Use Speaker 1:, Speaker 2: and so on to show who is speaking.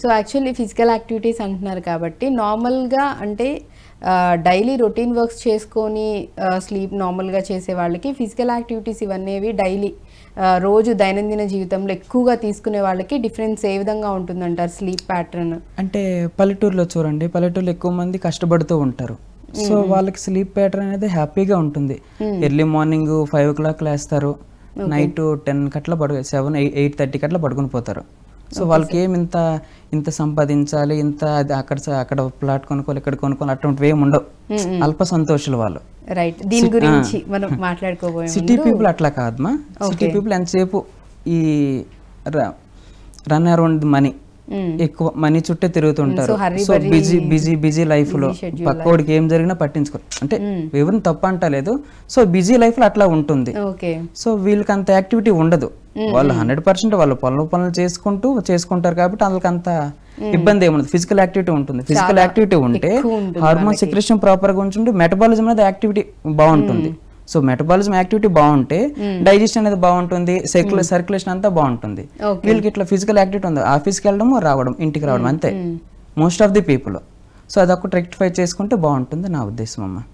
Speaker 1: So actually physical activities అంటున్నారు కాబట్టి నార్మల్గా అంటే డైలీ రొటీన్ వర్క్స్ చేసుకొని స్లీప్ నార్మల్గా చేసే వాళ్ళకి ఫిజికల్ యాక్టివిటీస్ ఇవన్నీ డైలీ రోజు దైనందిన జీవితంలో ఎక్కువగా తీసుకునే వాళ్ళకి డిఫరెన్స్ ఏ విధంగా ఉంటుందంటారు స్లీప్ ప్యాటర్న్
Speaker 2: అంటే పల్లెటూరులో చూడండి పల్లెటూరులో ఎక్కువ మంది కష్టపడుతూ ఉంటారు సో వాళ్ళకి స్లీప్ ప్యాటర్న్ అనేది హ్యాపీగా ఉంటుంది early morning five o'clock లేస్తారు నైట్ టెన్ కట్ల పడు సెవెన్ ఎయిట్ థర్టీ కట్ల పడుకుని పోతారు సో వాళ్ళకి ఏమి ఇంత ఇంత సంపాదించాలి ఇంత అక్కడ అక్కడ ప్లాట్ కొనుక్కోవాలి ఇక్కడ కొనుక్కోవాలి అటువంటివి ఏమి ఉండవు అల్ప సంతోషులు వాళ్ళు
Speaker 1: రైట్ దీని గురించి
Speaker 2: మనం మాట్లాడుకోబోయే సిటీ పీపుల్ అట్లా కాదు మా సిటీ పీపుల్ ఎంతసేపు ఈ రన్ అరౌండ్ మనీ Hmm. ఎక్కువ మనీ చుట్టే తిరుగుతుంటారు so busy busy busy life లో పక్కోడికి ఏం జరిగినా పట్టించుకోరు అంటే hmm. ఎవరిని తప్ప అంటలేదు సో బిజీ లైఫ్ లో అట్లా ఉంటుంది సో వీళ్ళకి అంత యాక్టివిటీ ఉండదు hmm, వాళ్ళు హండ్రెడ్ పర్సెంట్ వాళ్ళు పనులు పనులు చేసుకుంటూ చేసుకుంటారు కాబట్టి వాళ్ళకి అంత ఇబ్బంది ఏముండదు ఫిజికల్ యాక్టివిటీ ఉంటుంది ఫిజికల్ యాక్టివిటీ ఉంటే హార్మోన్ సిక్రేషన్ ప్రాపర్ గా ఉంటుంటే మెటబాలిజం అనేది యాక్టివిటీ బాగుంటుంది సో మెటబాలిజం యాక్టివిటీ బాగుంటే hmm. డైజెషన్ అనేది బాగుంటుంది సైకిల్ hmm. సర్క్యులేషన్ అంతా బాగుంటుంది వీళ్ళకి ఇట్లా ఫిజికల్ యాక్టివిటీ ఉంది ఆఫీస్కి వెళ్ళడం రావడం ఇంటికి రావడం hmm. అంతే most of the people so అదొకటి రెక్టిఫై చేసుకుంటే బాగుంటుంది నా ఉద్దేశం అమ్మ